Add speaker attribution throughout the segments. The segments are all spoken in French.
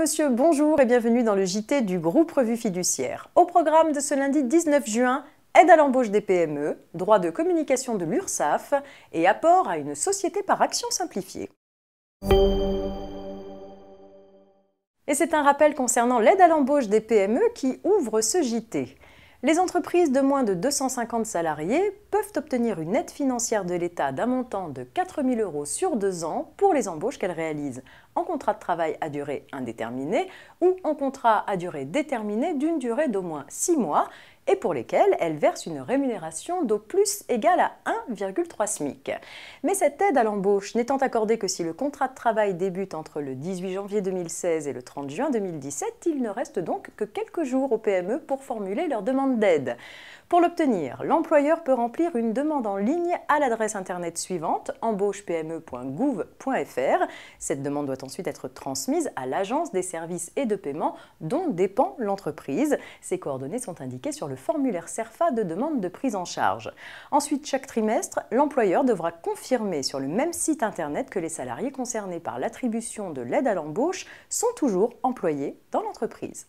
Speaker 1: monsieur, bonjour et bienvenue dans le JT du groupe Revue Fiduciaire. Au programme de ce lundi 19 juin, aide à l'embauche des PME, droit de communication de l'URSAF et apport à une société par action simplifiée. Et c'est un rappel concernant l'aide à l'embauche des PME qui ouvre ce JT. Les entreprises de moins de 250 salariés peuvent obtenir une aide financière de l'État d'un montant de 4 000 euros sur deux ans pour les embauches qu'elles réalisent en contrat de travail à durée indéterminée ou en contrat à durée déterminée d'une durée d'au moins six mois et pour lesquelles elle verse une rémunération d'au plus égale à 1,3 SMIC. Mais cette aide à l'embauche n'étant accordée que si le contrat de travail débute entre le 18 janvier 2016 et le 30 juin 2017, il ne reste donc que quelques jours au PME pour formuler leur demande d'aide. Pour l'obtenir, l'employeur peut remplir une demande en ligne à l'adresse internet suivante embauchepme.gouv.fr. Cette demande doit ensuite être transmise à l'agence des services et de paiement dont dépend l'entreprise. Ses coordonnées sont indiquées sur le formulaire SERFA de demande de prise en charge. Ensuite, chaque trimestre, l'employeur devra confirmer sur le même site Internet que les salariés concernés par l'attribution de l'aide à l'embauche sont toujours employés dans l'entreprise.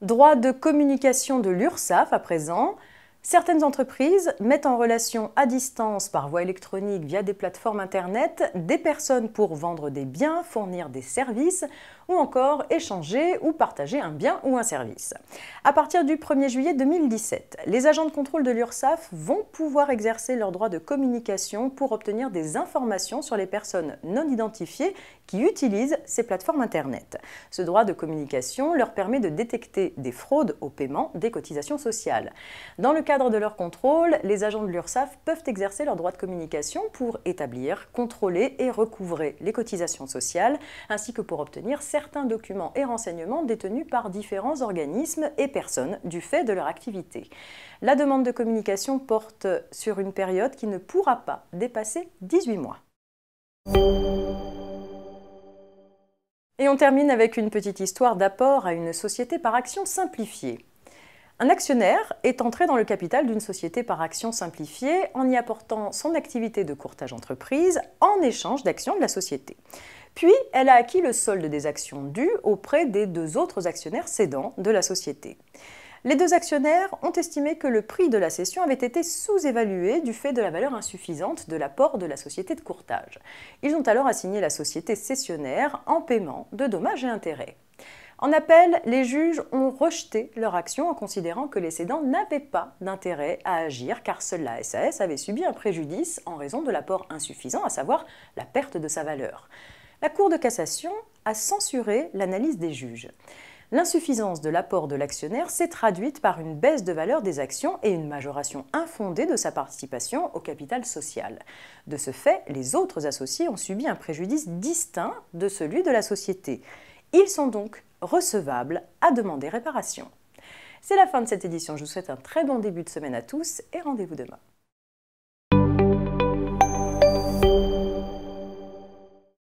Speaker 1: Droit de communication de l'URSSAF à présent. Certaines entreprises mettent en relation à distance par voie électronique via des plateformes Internet des personnes pour vendre des biens, fournir des services ou encore échanger ou partager un bien ou un service. À partir du 1er juillet 2017, les agents de contrôle de l'URSSAF vont pouvoir exercer leur droit de communication pour obtenir des informations sur les personnes non identifiées qui utilisent ces plateformes Internet. Ce droit de communication leur permet de détecter des fraudes au paiement des cotisations sociales. Dans le cadre de leur contrôle, les agents de l'URSSAF peuvent exercer leur droit de communication pour établir, contrôler et recouvrer les cotisations sociales, ainsi que pour obtenir certains certains documents et renseignements détenus par différents organismes et personnes du fait de leur activité. La demande de communication porte sur une période qui ne pourra pas dépasser 18 mois. Et on termine avec une petite histoire d'apport à une société par action simplifiée. Un actionnaire est entré dans le capital d'une société par action simplifiée en y apportant son activité de courtage entreprise en échange d'actions de la société. Puis, elle a acquis le solde des actions dues auprès des deux autres actionnaires cédants de la société. Les deux actionnaires ont estimé que le prix de la cession avait été sous-évalué du fait de la valeur insuffisante de l'apport de la société de courtage. Ils ont alors assigné la société cessionnaire en paiement de dommages et intérêts. En appel, les juges ont rejeté leur action en considérant que les cédants n'avaient pas d'intérêt à agir car seule la SAS avait subi un préjudice en raison de l'apport insuffisant, à savoir la perte de sa valeur la Cour de cassation a censuré l'analyse des juges. L'insuffisance de l'apport de l'actionnaire s'est traduite par une baisse de valeur des actions et une majoration infondée de sa participation au capital social. De ce fait, les autres associés ont subi un préjudice distinct de celui de la société. Ils sont donc recevables à demander réparation. C'est la fin de cette édition, je vous souhaite un très bon début de semaine à tous et rendez-vous demain.